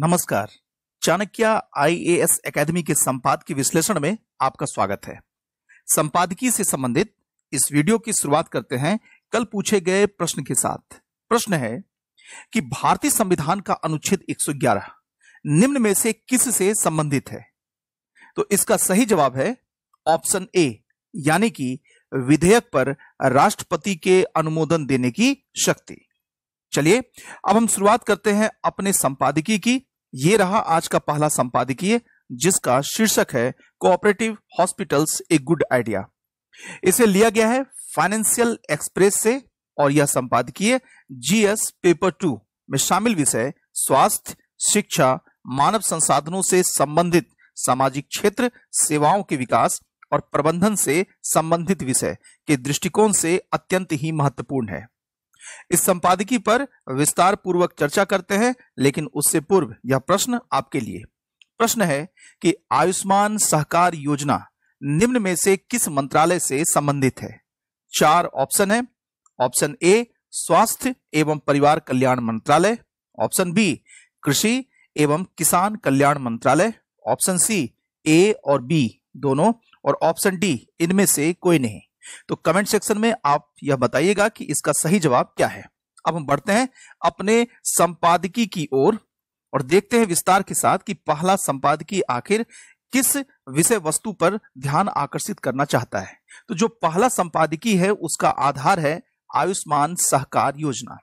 नमस्कार Chanakya IAS academy के संपादकीय विश्लेषण में आपका स्वागत है संपादकीय से संबंधित इस वीडियो की शुरुआत करते हैं कल पूछे गए प्रश्न के साथ प्रश्न है कि भारतीय संविधान का अनुच्छेद 111 निम्न में से किस से संबंधित है तो इसका सही जवाब है ऑप्शन ए यानी कि विधेयक पर राष्ट्रपति के अनुमोदन देने की शक्ति चलिए अब हम शुरुआत करते हैं अपने संपादकीय की ये रहा आज का पहला संपादकीय जिसका शीर्षक है cooperative hospitals a good idea इसे लिया गया है फाइनेंशियल एक्सप्रेस से और यह संपादकीय जीएस पेपर टू में शामिल विषय स्वास्थ्य शिक्षा मानव संसाधनों से संबंधित सामाजिक क्षेत्र सेवाओं के विकास और प्रबंधन से संबंधित विषय के दृष्टिकोण से अत्यंत ही महत्वपूर्ण है इस संपादकीय पर विस्तार पूर्वक चर्चा करते हैं लेकिन उससे पूर्व यह प्रश्न आपके लिए प्रश्न है कि आयुष्मान सहकार योजना निम्न में से किस मंत्रालय से संबंधित है चार ऑप्शन है ऑप्शन ए स्वास्थ्य एवं परिवार कल्याण मंत्रालय ऑप्शन बी कृषि एवं किसान कल्याण मंत्रालय ऑप्शन सी ए और बी दोनों और ऑप्शन डी इनमें से कोई नहीं तो कमेंट सेक्शन में आप यह बताइएगा कि इसका सही जवाब क्या है अब हम बढ़ते हैं अपने संपादकी की ओर और देखते हैं विस्तार के साथ कि पहला संपादकीय आखिर किस विषय वस्तु पर ध्यान आकर्षित करना चाहता है तो जो पहला संपादकीय है उसका आधार है आयुष्मान सहकार योजना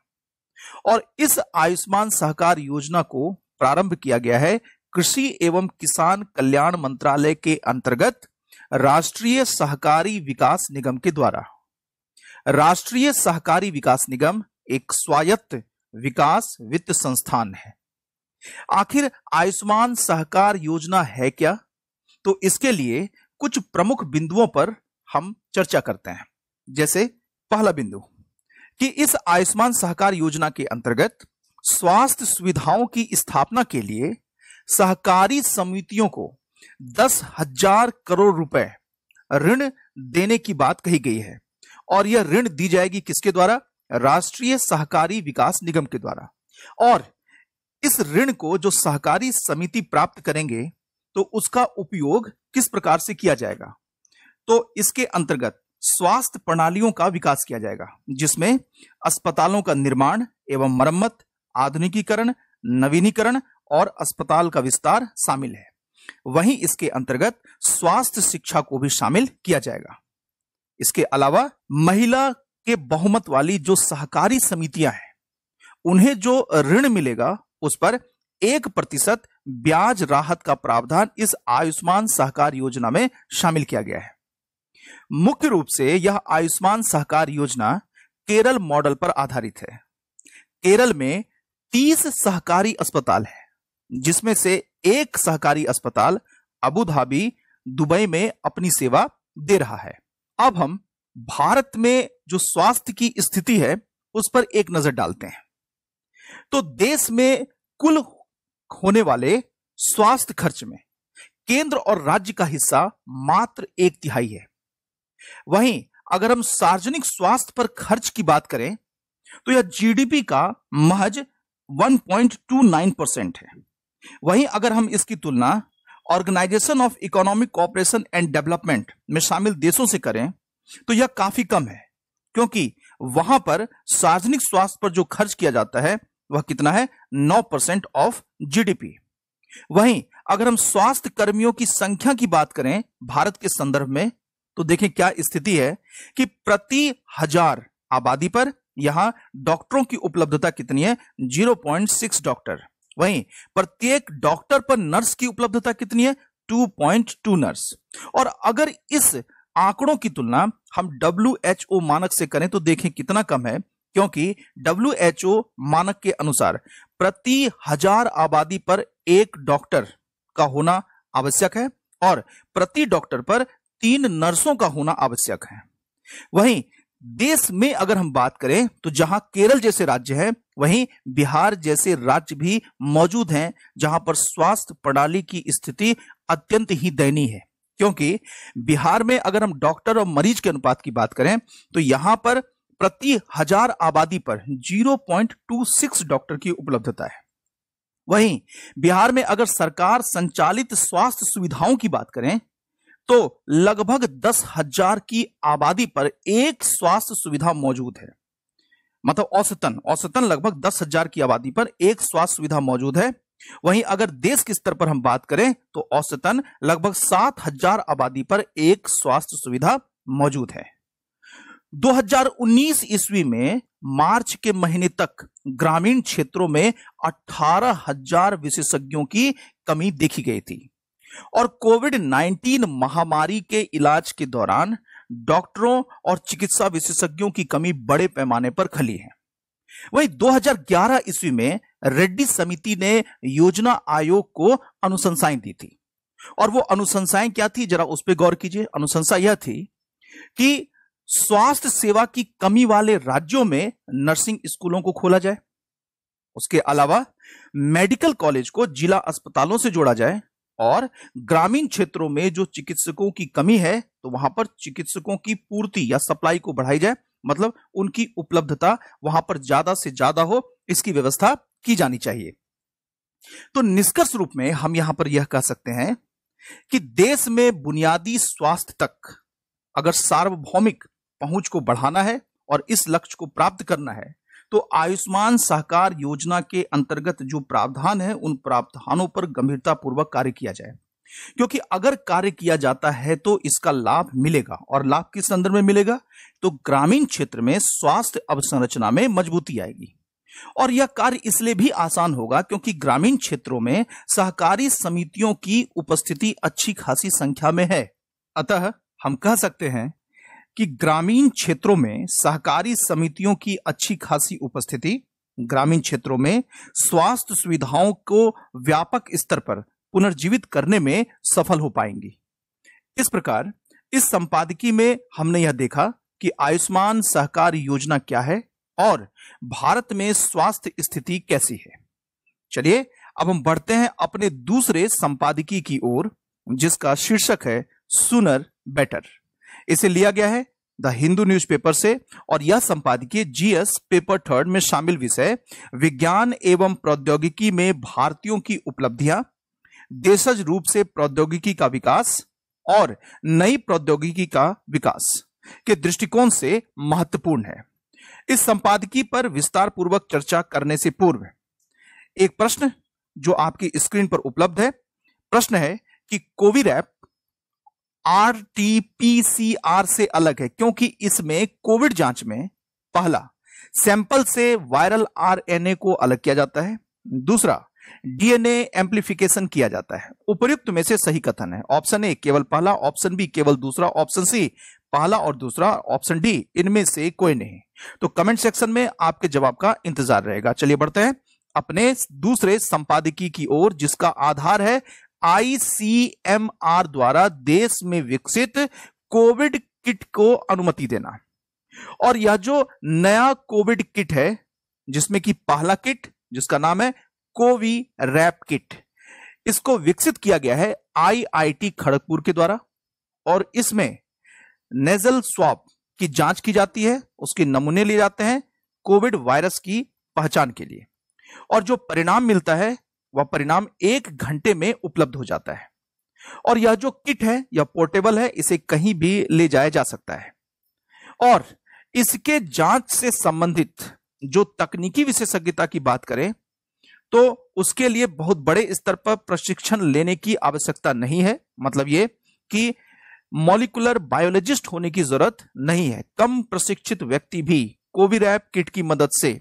और इस आयुष्मान सहकार योजना को प्रारंभ किया गया है कृषि एवं किसान कल्याण मंत्रालय के अंतर्गत राष्ट्रीय सहकारी विकास निगम के द्वारा राष्ट्रीय सहकारी विकास निगम एक स्वायत्त विकास वित्त संस्थान है आखिर आयुष्मान सहकार योजना है क्या तो इसके लिए कुछ प्रमुख बिंदुओं पर हम चर्चा करते हैं जैसे पहला बिंदु कि इस आयुष्मान सहकार योजना के अंतर्गत स्वास्थ्य सुविधाओं की स्थापना के लिए सहकारी समितियों को दस हजार करोड़ रुपए ऋण देने की बात कही गई है और यह ऋण दी जाएगी किसके द्वारा राष्ट्रीय सहकारी विकास निगम के द्वारा और इस ऋण को जो सहकारी समिति प्राप्त करेंगे तो उसका उपयोग किस प्रकार से किया जाएगा तो इसके अंतर्गत स्वास्थ्य प्रणालियों का विकास किया जाएगा जिसमें अस्पतालों का निर्माण एवं मरम्मत आधुनिकीकरण नवीनीकरण और अस्पताल का विस्तार शामिल है वहीं इसके अंतर्गत स्वास्थ्य शिक्षा को भी शामिल किया जाएगा इसके अलावा महिला के बहुमत वाली जो सहकारी समितियां हैं उन्हें जो ऋण मिलेगा उस पर एक प्रतिशत ब्याज राहत का प्रावधान इस आयुष्मान सहकार योजना में शामिल किया गया है मुख्य रूप से यह आयुष्मान सहकार योजना केरल मॉडल पर आधारित है केरल में 30 सहकारी अस्पताल है जिसमें से एक सहकारी अस्पताल अबू धाबी दुबई में अपनी सेवा दे रहा है अब हम भारत में जो स्वास्थ्य की स्थिति है उस पर एक नजर डालते हैं तो देश में कुल होने वाले स्वास्थ्य खर्च में केंद्र और राज्य का हिस्सा मात्र एक तिहाई है वहीं अगर हम सार्वजनिक स्वास्थ्य पर खर्च की बात करें तो यह जीडीपी का महज 1.29 परसेंट है वहीं अगर हम इसकी तुलना organisation of economic cooperation and development में शामिल देशों से करें तो यह काफी कम है क्योंकि वहां पर सार्वजनिक स्वास्थ्य पर जो खर्च किया जाता है वह कितना है नौ परसेंट ऑफ जीडीपी वहीं अगर हम स्वास्थ्य कर्मियों की संख्या की बात करें भारत के संदर्भ में तो देखें क्या स्थिति है कि प्रति हजार आबादी पर यहां डॉक्टरों की उपलब्धता कितनी है 0.6 डॉक्टर वहीं प्रत्येक डॉक्टर पर नर्स की उपलब्धता कितनी है 2.2 नर्स और अगर इस आंकड़ों की तुलना हम डब्ल्यू मानक से करें तो देखें कितना कम है क्योंकि डब्ल्यू मानक के अनुसार प्रति हजार आबादी पर एक डॉक्टर का होना आवश्यक है और प्रति डॉक्टर पर तीन नर्सों का होना आवश्यक है वहीं देश में अगर हम बात करें तो जहां केरल जैसे राज्य हैं वहीं बिहार जैसे राज्य भी मौजूद हैं जहां पर स्वास्थ्य प्रणाली की स्थिति अत्यंत ही दयनीय है क्योंकि बिहार में अगर हम डॉक्टर और मरीज के अनुपात की बात करें तो यहां पर प्रति हजार आबादी पर 0.26 डॉक्टर की उपलब्धता है वहीं बिहार में अगर सरकार संचालित स्वास्थ्य सुविधाओं की बात करें तो लगभग दस हजार की आबादी पर एक स्वास्थ्य सुविधा मौजूद है मतलब औसतन औसतन लगभग दस हजार की आबादी पर एक स्वास्थ्य सुविधा मौजूद है वहीं अगर देश के स्तर पर हम बात करें तो औसतन लगभग सात हजार आबादी पर एक स्वास्थ्य सुविधा मौजूद है 2019 ईस्वी में मार्च के महीने तक ग्रामीण क्षेत्रों में 18,000 विशेषज्ञों की कमी देखी गई थी और कोविड 19 महामारी के इलाज के दौरान डॉक्टरों और चिकित्सा विशेषज्ञों की कमी बड़े पैमाने पर खली है वहीं 2011 ईस्वी में रेड्डी समिति ने योजना आयोग को अनुशंसाएं दी थी और वो अनुशंसाएं क्या थी जरा उस पर गौर कीजिए अनुशंसा यह थी कि स्वास्थ्य सेवा की कमी वाले राज्यों में नर्सिंग स्कूलों को खोला जाए उसके अलावा मेडिकल कॉलेज को जिला अस्पतालों से जोड़ा जाए और ग्रामीण क्षेत्रों में जो चिकित्सकों की कमी है तो वहां पर चिकित्सकों की पूर्ति या सप्लाई को बढ़ाई जाए मतलब उनकी उपलब्धता वहां पर ज्यादा से ज्यादा हो इसकी व्यवस्था की जानी चाहिए तो निष्कर्ष रूप में हम यहां पर यह कह सकते हैं कि देश में बुनियादी स्वास्थ्य तक अगर सार्वभौमिक पहुंच को बढ़ाना है और इस लक्ष्य को प्राप्त करना है तो आयुष्मान सहकार योजना के अंतर्गत जो प्रावधान है उन प्रावधानों पर गंभीरतापूर्वक कार्य किया जाए क्योंकि अगर कार्य किया जाता है तो इसका लाभ मिलेगा और लाभ किस संदर्भ में मिलेगा तो ग्रामीण क्षेत्र में स्वास्थ्य अवसंरचना में मजबूती आएगी और यह कार्य इसलिए भी आसान होगा क्योंकि ग्रामीण क्षेत्रों में सहकारी समितियों की उपस्थिति अच्छी खासी संख्या में है अतः हम कह सकते हैं कि ग्रामीण क्षेत्रों में सहकारी समितियों की अच्छी खासी उपस्थिति ग्रामीण क्षेत्रों में स्वास्थ्य सुविधाओं को व्यापक स्तर पर पुनर्जीवित करने में सफल हो पाएंगी इस प्रकार इस संपादकी में हमने यह देखा कि आयुष्मान सहकार योजना क्या है और भारत में स्वास्थ्य स्थिति कैसी है चलिए अब हम बढ़ते हैं अपने दूसरे संपादकीय की ओर जिसका शीर्षक है सुनर बेटर इसे लिया गया है द हिंदू न्यूज़पेपर से और यह संपादकीय जीएस पेपर थर्ड में शामिल विषय विज्ञान एवं प्रौद्योगिकी में भारतीयों की उपलब्धियां देशज रूप से प्रौद्योगिकी का विकास और नई प्रौद्योगिकी का विकास के दृष्टिकोण से महत्वपूर्ण है इस संपादकीय पर विस्तार पूर्वक चर्चा करने से पूर्व एक प्रश्न जो आपकी स्क्रीन पर उपलब्ध है प्रश्न है कि Covirap R T P C R से अलग है क्योंकि इसमें कोविड जांच में पहला सैंपल से वायरल आरएनए को अलग किया जाता है दूसरा डीएनए एम्प्लीफिकेशन किया जाता है उपयुक्त में से सही कथन है ऑप्शन ए केवल पहला ऑप्शन बी केवल दूसरा ऑप्शन सी पहला और दूसरा ऑप्शन डी इनमें से कोई नहीं तो कमेंट सेक्शन में आपके जवाब का इंतजार रहेगा चलिए बढ़ते हैं अपने दूसरे संपादकीय की ओर जिसका आधार है आईसीएमआर द्वारा देश में विकसित कोविड किट को अनुमति देना और यह जो नया कोविड किट है जिसमें कि पहला किट जिसका नाम है कोवी रैप किट इसको विकसित किया गया है आईआईटी खड़गपुर के द्वारा और इसमें नेजल स्वाब की जांच की जाती है उसके नमूने लिए जाते हैं कोविड वायरस की पहचान के लिए और जो परिणाम मिलता है वह परिणाम एक घंटे में उपलब्ध हो जाता है और यह जो किट है यह पोर्टेबल है इसे कहीं भी ले जाया जा सकता है और इसके जांच से संबंधित जो तकनीकी विशेषज्ञता की बात करें तो उसके लिए बहुत बड़े स्तर पर प्रशिक्षण लेने की आवश्यकता नहीं है मतलब ये कि मॉलिकुलर बायोलॉजिस्ट होने की जरूरत नहीं है कम प्रशिक्षित व्यक्ति भी कोविरैप किट की मदद से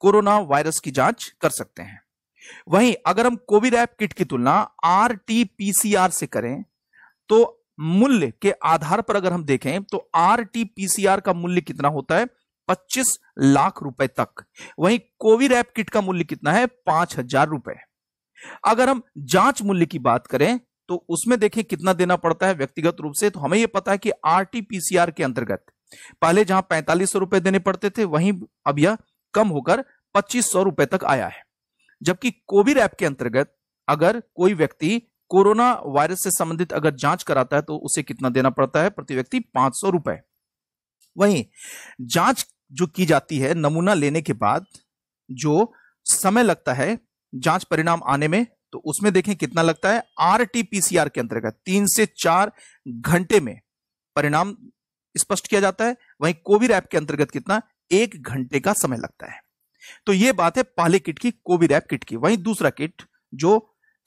कोरोना वायरस की जांच कर सकते हैं वहीं अगर हम कोविड ऐप किट की तुलना R T P C R से करें तो मूल्य के आधार पर अगर हम देखें तो R T P C R का मूल्य कितना होता है पच्चीस लाख रुपए तक वहीं कोविड ऐप किट का मूल्य कितना है पांच हजार रुपए अगर हम जांच मूल्य की बात करें तो उसमें देखें कितना देना पड़ता है व्यक्तिगत रूप से तो हमें यह पता है कि आरटीपीसीआर के अंतर्गत पहले जहां पैंतालीस सौ रुपए देने पड़ते थे वहीं अब यह कम होकर पच्चीस सौ रुपए तक आया है जबकि कोविड ऐप के अंतर्गत अगर कोई व्यक्ति कोरोना वायरस से संबंधित अगर जांच कराता है तो उसे कितना देना पड़ता है प्रति व्यक्ति पांच सौ रुपए वहीं जांच जो की जाती है नमूना लेने के बाद जो समय लगता है जांच परिणाम आने में तो उसमें देखें कितना लगता है आर आर के अंतर्गत तीन से चार घंटे में परिणाम स्पष्ट किया जाता है वहीं कोविड ऐप के अंतर्गत कितना एक घंटे का समय लगता है तो ये बात है पहले किट की कोविरैप किट की वहीं दूसरा किट जो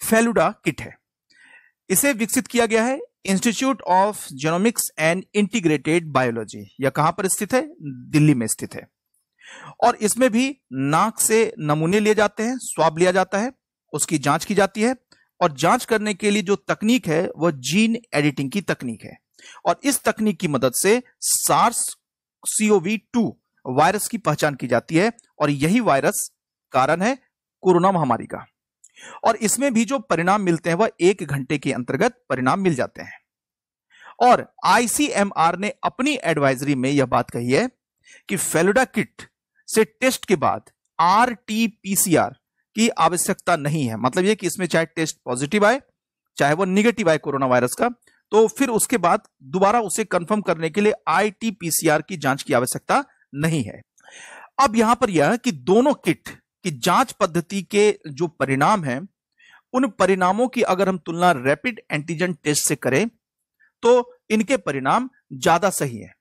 फेलुडा किट है इसे विकसित किया गया है institute of genomics and integrated biology या कहां पर स्थित है दिल्ली में स्थित है और इसमें भी नाक से नमूने लिए जाते हैं स्वाब लिया जाता है उसकी जांच की जाती है और जांच करने के लिए जो तकनीक है वह जीन एडिटिंग की तकनीक है और इस तकनीक की मदद से सार्स सीओवी टू वायरस की पहचान की जाती है और यही वायरस कारण है कोरोना महामारी का और इसमें भी जो परिणाम मिलते हैं वह एक घंटे के अंतर्गत परिणाम मिल जाते हैं और आईसीएमआर ने अपनी एडवाइजरी में यह बात कही है कि फेलुडा किट से टेस्ट के बाद आरटीपीसीआर की आवश्यकता नहीं है मतलब यह कि इसमें चाहे टेस्ट पॉजिटिव आए चाहे वो निगेटिव आए कोरोना वायरस का तो फिर उसके बाद दोबारा उसे कंफर्म करने के लिए आईटीपीसीआर की जांच की आवश्यकता नहीं है अब यहां पर यह कि दोनों किट की जांच पद्धति के जो परिणाम हैं उन परिणामों की अगर हम तुलना रैपिड एंटीजन टेस्ट से करें तो इनके परिणाम ज्यादा सही है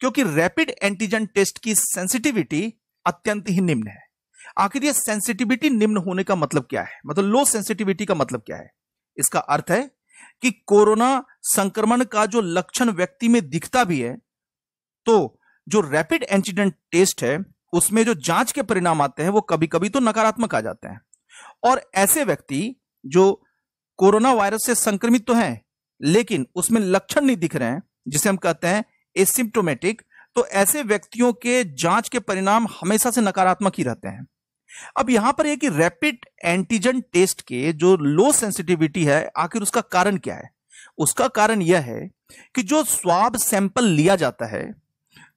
क्योंकि रैपिड एंटीजन टेस्ट की सेंसिटिविटी अत्यंत ही निम्न है आखिर यह सेंसिटिविटी निम्न होने का मतलब क्या है मतलब लो सेंसिटिविटी का मतलब क्या है इसका अर्थ है कि कोरोना संक्रमण का जो लक्षण व्यक्ति में दिखता भी है तो जो रैपिड एंटीजन टेस्ट है उसमें जो जांच के परिणाम आते हैं वो कभी कभी तो नकारात्मक आ जाते हैं और ऐसे व्यक्ति जो कोरोना वायरस से संक्रमित तो हैं लेकिन उसमें लक्षण नहीं दिख रहे हैं जिसे हम कहते हैं एसिम्टोमेटिक तो ऐसे व्यक्तियों के जांच के परिणाम हमेशा से नकारात्मक ही रहते हैं अब यहां पर यह कि रैपिड एंटीजन टेस्ट के जो लो सेंसिटिविटी है आखिर उसका कारण क्या है उसका कारण यह है कि जो स्वाब सैंपल लिया जाता है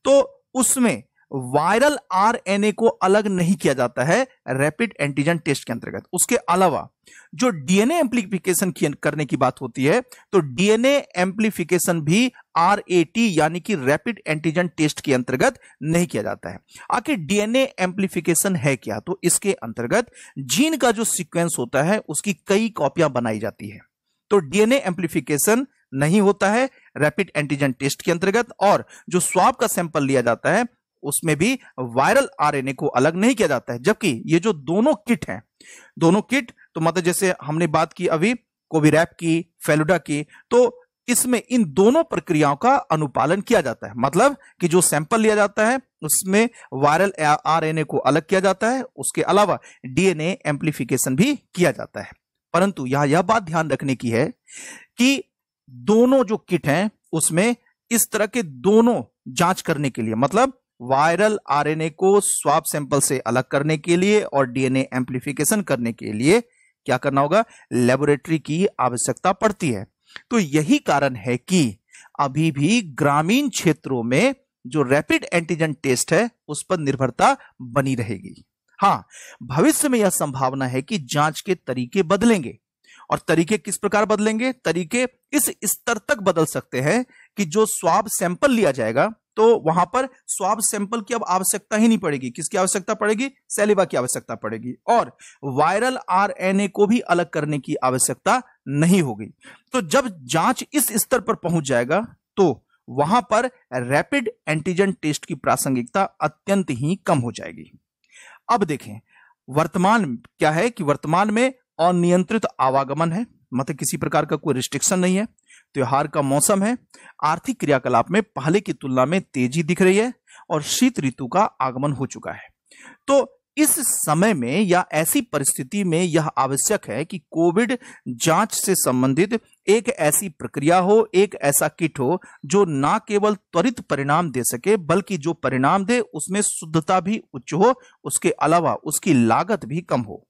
तो उसमें वायरल आरएनए को अलग नहीं किया जाता है रैपिड एंटीजन टेस्ट के अंतर्गत उसके अलावा जो डीएनए एम्प्लीफिकेशन करने की बात होती है तो डीएनए एम्प्लीफिकेशन भी आरएटी यानी कि रैपिड एंटीजन टेस्ट के अंतर्गत नहीं किया जाता है आखिर डीएनए एम्प्लीफिकेशन है क्या तो इसके अंतर्गत जीन का जो सिक्वेंस होता है उसकी कई कॉपियां बनाई जाती है तो डीएनए एम्प्लीफिकेशन नहीं होता है रैपिड एंटीजन टेस्ट के अंतर्गत और जो स्वाब का सैंपल लिया जाता है उसमें भी वायरल आरएनए को अलग नहीं किया जाता है जबकि ये जो दोनों किट हैं दोनों किट तो मतलब जैसे हमने बात की अभी कोविरैप की फेलुडा की तो इसमें इन दोनों प्रक्रियाओं का अनुपालन किया जाता है मतलब कि जो सैंपल लिया जाता है उसमें वायरल आरएनए को अलग किया जाता है उसके अलावा डीएनए एम्प्लीफिकेशन भी किया जाता है परंतु यहां यह बात ध्यान रखने की है कि दोनों जो किट हैं उसमें इस तरह के दोनों जांच करने के लिए मतलब वायरल आरएनए को स्वाब सैंपल से अलग करने के लिए और डीएनए एम्प्लीफिकेशन करने के लिए क्या करना होगा लेबोरेटरी की आवश्यकता पड़ती है तो यही कारण है कि अभी भी ग्रामीण क्षेत्रों में जो रैपिड एंटीजन टेस्ट है उस पर निर्भरता बनी रहेगी हाँ भविष्य में यह संभावना है कि जांच के तरीके बदलेंगे और तरीके किस प्रकार बदलेंगे तरीके इस स्तर तक बदल सकते हैं कि जो स्वाब सैंपल लिया जाएगा तो वहां पर स्वाब सैंपल की अब आवश्यकता ही नहीं पड़ेगी किसकी आवश्यकता पड़ेगी सेलिवा की आवश्यकता पड़ेगी और वायरल आरएनए को भी अलग करने की आवश्यकता नहीं होगी तो जब जांच इस स्तर पर पहुंच जाएगा तो वहां पर रैपिड एंटीजन टेस्ट की प्रासंगिकता अत्यंत ही कम हो जाएगी अब देखें वर्तमान क्या है कि वर्तमान में अनियंत्रित आवागमन है मतलब किसी प्रकार का कोई रिस्ट्रिक्शन नहीं है त्योहार का मौसम है आर्थिक क्रियाकलाप में पहले की तुलना में तेजी दिख रही है और शीत ऋतु का आगमन हो चुका है तो इस समय में या ऐसी परिस्थिति में यह आवश्यक है कि कोविड जांच से संबंधित एक ऐसी प्रक्रिया हो एक ऐसा किट हो जो ना केवल त्वरित परिणाम दे सके बल्कि जो परिणाम दे उसमें शुद्धता भी उच्च हो उसके अलावा उसकी लागत भी कम हो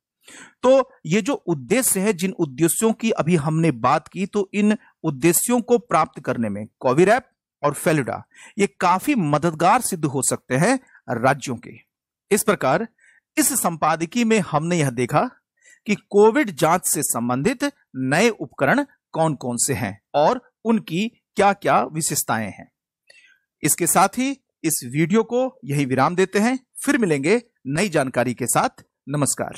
तो ये जो उद्देश्य है जिन उद्देश्यों की अभी हमने बात की तो इन उद्देश्यों को प्राप्त करने में कोविरैप और फेलुडा ये काफी मददगार सिद्ध हो सकते हैं राज्यों के इस प्रकार इस संपादकीय में हमने यह देखा कि कोविड जांच से संबंधित नए उपकरण कौन कौन से हैं और उनकी क्या क्या विशेषताएं हैं इसके साथ ही इस वीडियो को यही विराम देते हैं फिर मिलेंगे नई जानकारी के साथ नमस्कार